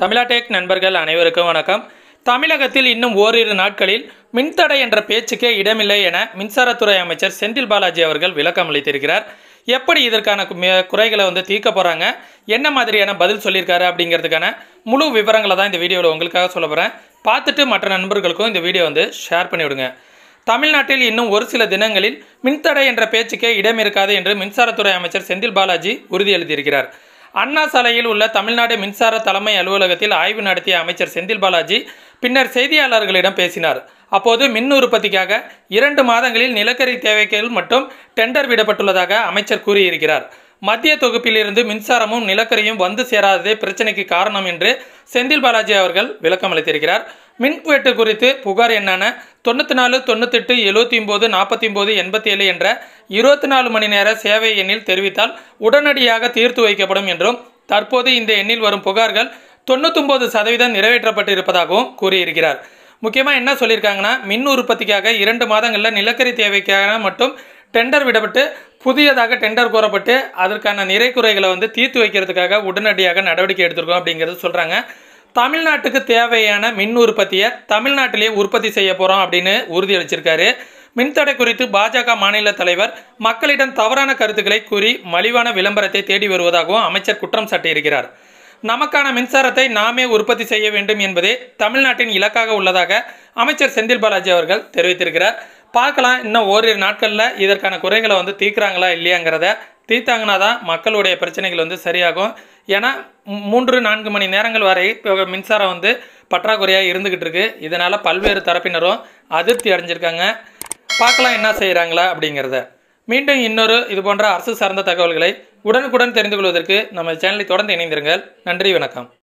தமிழாடெக் நண்பர்கள் அனைவருக்கும் வணக்கம் தமிழகத்தில் இன்னும் ஓரிரு நாட்களில் மின்தடை என்ற பேச்சுக்கே இடமில்லை என மின்சாரத்துறை அமைச்சர் செந்தில் பாலாஜி அவர்கள் விளக்கம் அளித்திருக்கிறார் எப்படி இதற்கான குறைகளை வந்து தீர்க்க போகிறாங்க என்ன மாதிரியான பதில் சொல்லியிருக்காரு அப்படிங்கிறதுக்கான முழு விவரங்களை தான் இந்த வீடியோவில் உங்களுக்காக சொல்ல போகிறேன் பார்த்துட்டு மற்ற நண்பர்களுக்கும் இந்த வீடியோ வந்து ஷேர் பண்ணிவிடுங்க தமிழ்நாட்டில் இன்னும் ஒரு சில தினங்களில் மின்தடை என்ற பேச்சுக்கே இடம் இருக்காது என்று மின்சாரத்துறை அமைச்சர் செந்தில் பாலாஜி உறுதியளித்திருக்கிறார் அண்ணா சாலையில் உள்ள தமிழ்நாடு மின்சார தலைமை அலுவலகத்தில் ஆய்வு நடத்திய அமைச்சர் செந்தில் பாலாஜி பின்னர் செய்தியாளர்களிடம் பேசினார் அப்போது மின் உற்பத்திக்காக இரண்டு மாதங்களில் நிலக்கரி தேவைகள் மட்டும் டெண்டர் விடப்பட்டுள்ளதாக அமைச்சர் கூறியிருக்கிறார் மத்திய தொகுப்பிலிருந்து மின்சாரமும் நிலக்கரியும் வந்து சேராததே பிரச்சனைக்கு காரணம் என்று செந்தில் பாலாஜி அவர்கள் விளக்கம் அளித்திருக்கிறார் மின்வெட்டு குறித்து புகார் என்னான தொண்ணூற்றி நாலு தொண்ணூத்தெட்டு எழுபத்தி ஒம்பது நாற்பத்தி ஒம்பது எண்பத்தி ஏழு என்ற இருபத்தி நாலு மணி நேர சேவை எண்ணில் தெரிவித்தால் உடனடியாக தீர்த்து வைக்கப்படும் என்றும் தற்போது இந்த எண்ணில் வரும் புகார்கள் தொண்ணூத்தொம்பது சதவீதம் நிறைவேற்றப்பட்டு இருப்பதாகவும் கூறியிருக்கிறார் முக்கியமாக என்ன சொல்லியிருக்காங்கன்னா மின் உற்பத்திக்காக இரண்டு மாதங்களில் நிலக்கரி தேவைக்காக மட்டும் டெண்டர் விடப்பட்டு புதியதாக டெண்டர் கோரப்பட்டு அதற்கான நிறைக்குறைகளை வந்து தீர்த்து வைக்கிறதுக்காக உடனடியாக நடவடிக்கை எடுத்திருக்கோம் அப்படிங்கிறது சொல்கிறாங்க தமிழ்நாட்டுக்கு தேவையான மின் உற்பத்தியை தமிழ்நாட்டிலேயே உற்பத்தி செய்ய போகிறோம் அப்படின்னு உறுதி அளிச்சிருக்காரு மின்தடை குறித்து பாஜக மாநில தலைவர் மக்களிடம் தவறான கருத்துக்களை கூறி மலிவான விளம்பரத்தை தேடி வருவதாகவும் அமைச்சர் குற்றம் சாட்டியிருக்கிறார் நமக்கான மின்சாரத்தை நாமே உற்பத்தி செய்ய வேண்டும் என்பதே தமிழ்நாட்டின் இலக்காக உள்ளதாக அமைச்சர் செந்தில் பாலாஜி அவர்கள் தெரிவித்திருக்கிறார் பார்க்கலாம் இன்னும் ஓரிரு நாட்களில் இதற்கான குறைகளை வந்து தீர்க்குறாங்களா இல்லையாங்கிறத தீர்த்தாங்கன்னா தான் மக்களுடைய பிரச்சனைகள் வந்து சரியாகும் ஏன்னா மூன்று நான்கு மணி நேரங்கள் வரை இப்போ மின்சாரம் வந்து பற்றாக்குறையாக இருந்துக்கிட்டு இருக்குது இதனால் பல்வேறு தரப்பினரும் அதிருப்தி அடைஞ்சிருக்காங்க பார்க்கலாம் என்ன செய்கிறாங்களா அப்படிங்கிறத மீண்டும் இன்னொரு இது போன்ற அரசு சார்ந்த தகவல்களை உடனுக்குடன் தெரிந்து கொள்வதற்கு நம்ம சேனலை தொடர்ந்து இணைந்திருங்கள் நன்றி வணக்கம்